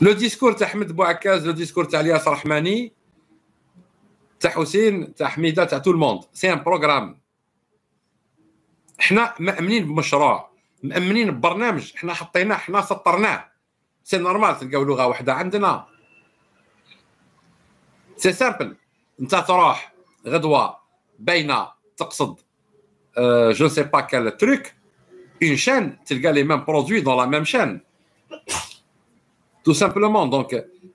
لو ديسكور تاع حمد بوعكاز لو ديسكور تاع الياس رحماني تاع حسين تاع حميده تاع تو الموند سي ان بروغرام احنا مامنين بمشروع مامنين ببرنامج احنا حطيناه احنا سطرناه سي نورمال تلقاو لغه واحده عندنا سي سامبل انت تروح غدوه باينه تقصد اه جو سي با كال تروك اون شان تلقى لي ميم برودوي دون لا ميم شان Tout simplement, donc,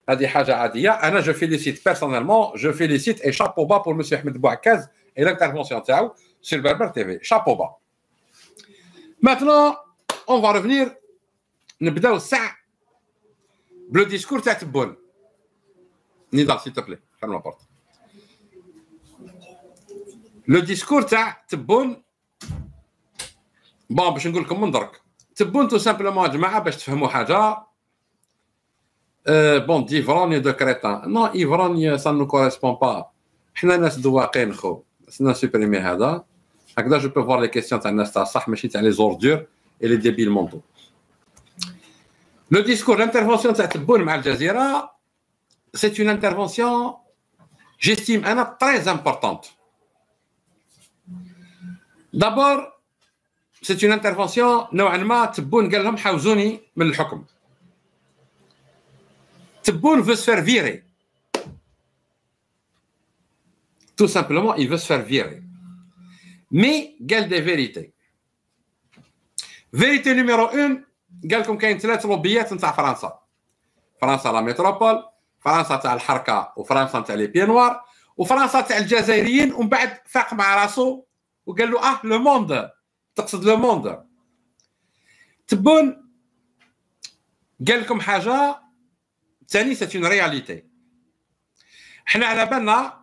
Adi Haja Adia, Anna, je félicite personnellement, je félicite et chapeau bas pour M. Ahmed Bouakaz et l'intervention de sur Berber TV. Chapeau bas. Maintenant, on va revenir, نبداو ça le discours est bon Nidal, s'il te plaît, ferme la porte. Le discours تاع تبون بون باش نقول لكم tout simplement, je تو سامبلومون je جماعه باش mon haja euh, bon, d'ivrogne et de crétin. Non, ivrogne, euh, ça ne nous correspond pas. je peux voir les questions de les ordures et les débiles mentaux. Le discours, l'intervention de cette boule Al Jazeera, c'est une intervention, j'estime, très importante. D'abord, c'est une intervention, normalement, تبون قال تبون veut سفير فيري تو سامبلومون simplement, il veut فيري مي قال دي فيريتي فيريتي نيميرو Vérité قال لكم كاين ثلاث لوبيات نتاع فرنسا فرنسا لا ميتروبول فرنسا تاع الحركه وفرنسا تاع لي بينوار وفرنسا تاع الجزائريين ومن بعد فاق مع راسو وقال له اه لو موند تقصد لو موند تبون قال لكم حاجه ثاني سي اون رياليتي حنا على بالنا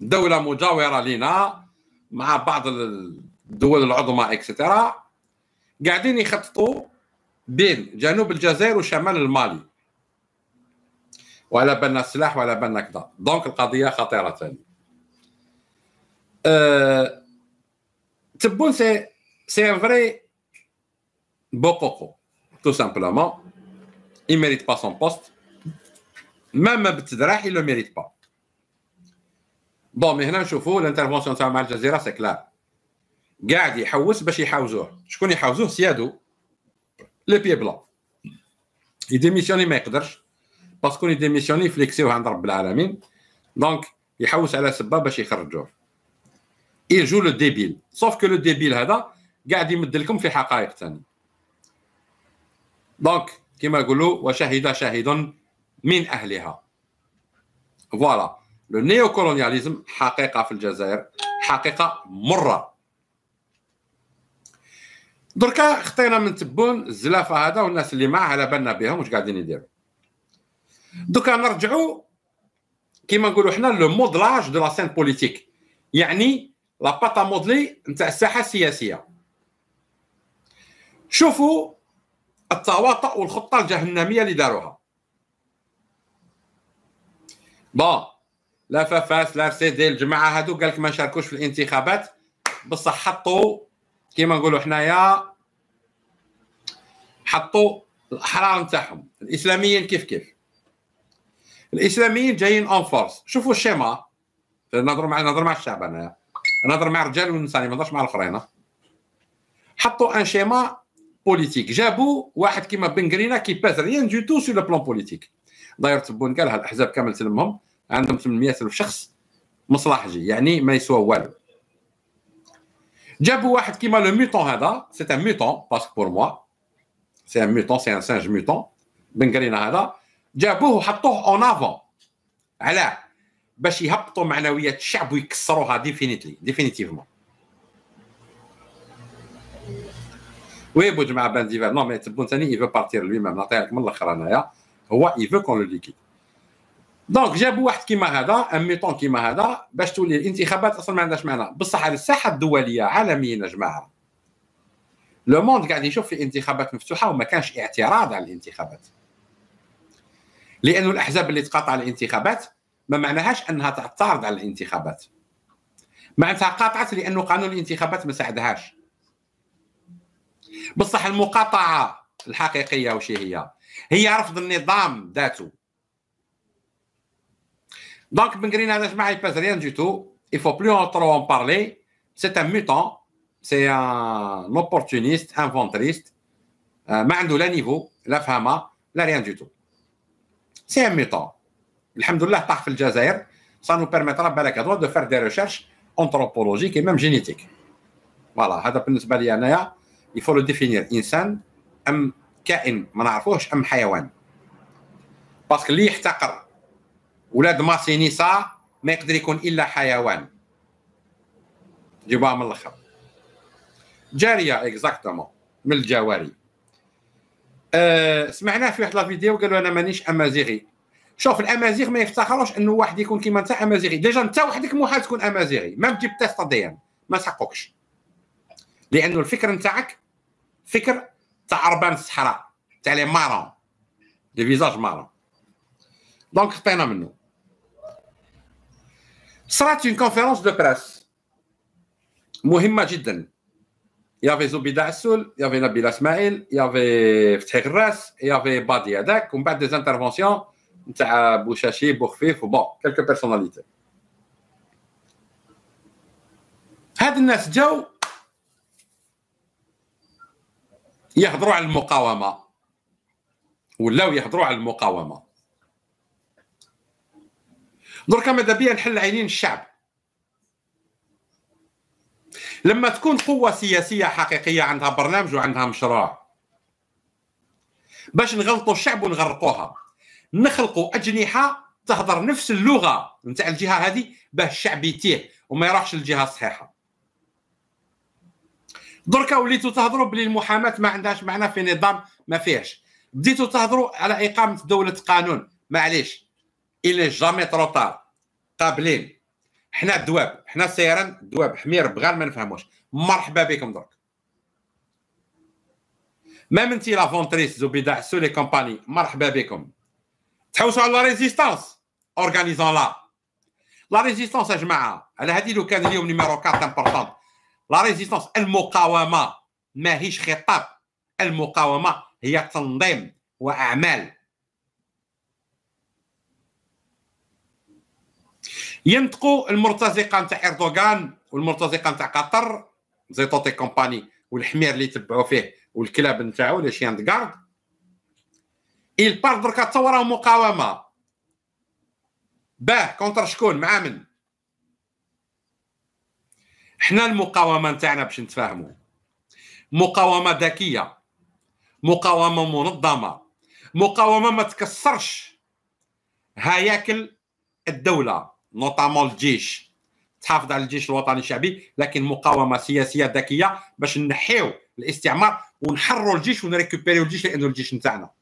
دوله مجاوره لنا مع بعض الدول العظمى اكسترا قاعدين يخططوا بين جنوب الجزائر وشمال المالي وعلى بالنا السلاح وعلى بالنا كذا دونك القضيه خطيره ثاني أه... تبون سي سي فري بوكوكو تو سامبلومون il ne mérite pas son poste. Même Btdrah, il ne le mérite pas. Bon, mais هنا نشوفوا l'intervention تاع مع الجزيره سي كلار قاعد يحوس باش يحاوزوه شكون يحاوزوه سيادو لي بي بلون يديميسيوني ما يقدرش باسكو يديميسيوني يفليكسيوه عند رب العالمين دونك يحوس على سبه باش يخرجوه يجو لو ديبيل سوف كو لو ديبيل هذا قاعد يمد لكم في حقائق ثانيه دونك كما نقولوا وشهد شاهد من اهلها فوالا لو نيو كولونياليزم حقيقه في الجزائر حقيقه مره دركا خطينا من تبون الزلافه هذا والناس اللي معاه على بالنا بهم واش قاعدين يديروا دركا نرجعوا كيما نقولوا حنا لو مودلاج دو لا سين بوليتيك يعني لا باتا مودلي نتاع الساحه السياسيه شوفوا التواطؤ والخطه الجهنميه اللي داروها بون لا فافاس لا سي دي الجماعه هادو قالك ما شاركوش في الانتخابات بصح حطوا كيما نقولوا حنايا حطوا الاحرار نتاعهم الاسلاميين كيف كيف الاسلاميين جايين اون فورس شوفوا الشيما نهضر مع نهضر مع الشعب انا نهضر مع الرجال والنساء ما نهضرش مع الاخرين حطوا ان شيما بوليتيك جابوا واحد كيما بنغرينا كي باز ريان دو تو سو لو بلان بوليتيك داير تبون قالها الاحزاب كامل تلمهم عندهم 800 الف شخص مصلحجي يعني ما يسوى والو جابوا واحد كيما لو ميتون هذا سي ان ميتون باسكو بور موا سي ان ميتون سي ان سانج ميتون بنغرينا هذا جابوه وحطوه اون افون علاه باش يهبطوا معنويات الشعب ويكسروها ديفينيتلي ديفينيتيفمون ويبوج مع بانديفال نو مي تبون ثاني يفو بارتير لوي ميم نعطيها لكم من الاخر انايا هو يفو كون لو ليكيد دونك جابوا واحد كيما هذا ان ميتون كيما هذا باش تولي الانتخابات اصلا ما عندهاش معنى بصح على الساحه الدوليه عالميا يا جماعه لو موند قاعد يشوف في انتخابات مفتوحه وما كانش اعتراض على الانتخابات لانه الاحزاب اللي تقاطع الانتخابات ما معناهاش انها تعترض على الانتخابات معناتها قاطعت لانه قانون الانتخابات ما ساعدهاش بصح المقاطعه الحقيقيه وش هي هي رفض النظام ذاته دونك بن غرين هذا جماعه يباس ريان دو تو il faut plus en trop en parler c'est un mutant c'est un opportuniste un ventriste euh, ما عنده لا نيفو لا فهمه لا ريان دو تو سي ان mutant الحمد لله طاح في الجزائر ça nous permettra بالك دو فير دي ريشيرش انثروبولوجيك et même génétique فوالا هذا بالنسبه لي انايا يفولو ديفينير انسان ام كائن ما نعرفوهش ام حيوان باسكو اللي يحتقر ولاد ماسينيسا ما يقدر يكون الا حيوان جيبوها من الاخر جاريه اكزاكتومون من الجواري أه سمعنا في واحد لا فيديو قالوا انا مانيش امازيغي شوف الامازيغ ما يفتخروش انه واحد يكون كيما انت امازيغي ديجا انت وحدك محال تكون امازيغي ما تجيب تيست دي ان ما تحققش لانه الفكر نتاعك فكر تاع عربان الصحراء تاع لي مارون لي فيزاج مارون دونك خطينا منه صرات اون كونفيرونس دو بريس مهمه جدا يافي زوبيدا عسول يافي نبيل اسماعيل يافي فتحي غراس يافي بادي هذاك ومن بعد دي زانترفونسيون نتاع بوشاشي بوخفيف وبون كالكو بيرسوناليتي هاد الناس جاو يهضروا على المقاومه ولاو يهضروا على المقاومه دركا ماذا بيا نحل عينين الشعب لما تكون قوة سياسية حقيقية عندها برنامج وعندها مشروع باش نغلطوا الشعب ونغرقوها نخلقوا أجنحة تهضر نفس اللغة نتاع الجهة هذه باش الشعب يتيه وما يروحش للجهة الصحيحة دركا وليتوا تهضروا بلي المحاماه ما عندهاش معنى في نظام ما فيهش بديتوا تهضروا على اقامه دوله قانون معليش الى جامي تروطار قابلين حنا الدواب حنا سيران الدواب حمير بغال ما نفهموش مرحبا بكم درك ما منتي لا فونتريس زبيده حسو لي كومباني مرحبا بكم تحوسوا على لا ريزيستانس اورغانيزون لا لا ريزيستانس يا جماعه على هذه لو كان اليوم نيميرو 4 امبورطون لا ريزيستونس المقاومه ماهيش خطاب المقاومه هي تنظيم واعمال ينطقوا المرتزقه نتاع اردوغان والمرتزقه نتاع قطر زيتوتي كومباني والحمير اللي تبعوا فيه والكلاب نتاعو لي شيان دكارد il parle دركا تصوروا مقاومه باه كونتر شكون مع من حنا المقاومه نتاعنا باش نتفاهموا مقاومه ذكيه مقاومه منظمه مقاومه ما تكسرش هياكل الدوله نوطامون الجيش تحافظ على الجيش الوطني الشعبي لكن مقاومه سياسيه ذكيه باش نحيو الاستعمار ونحرروا الجيش ونريكوبيريو الجيش لانه الجيش نتاعنا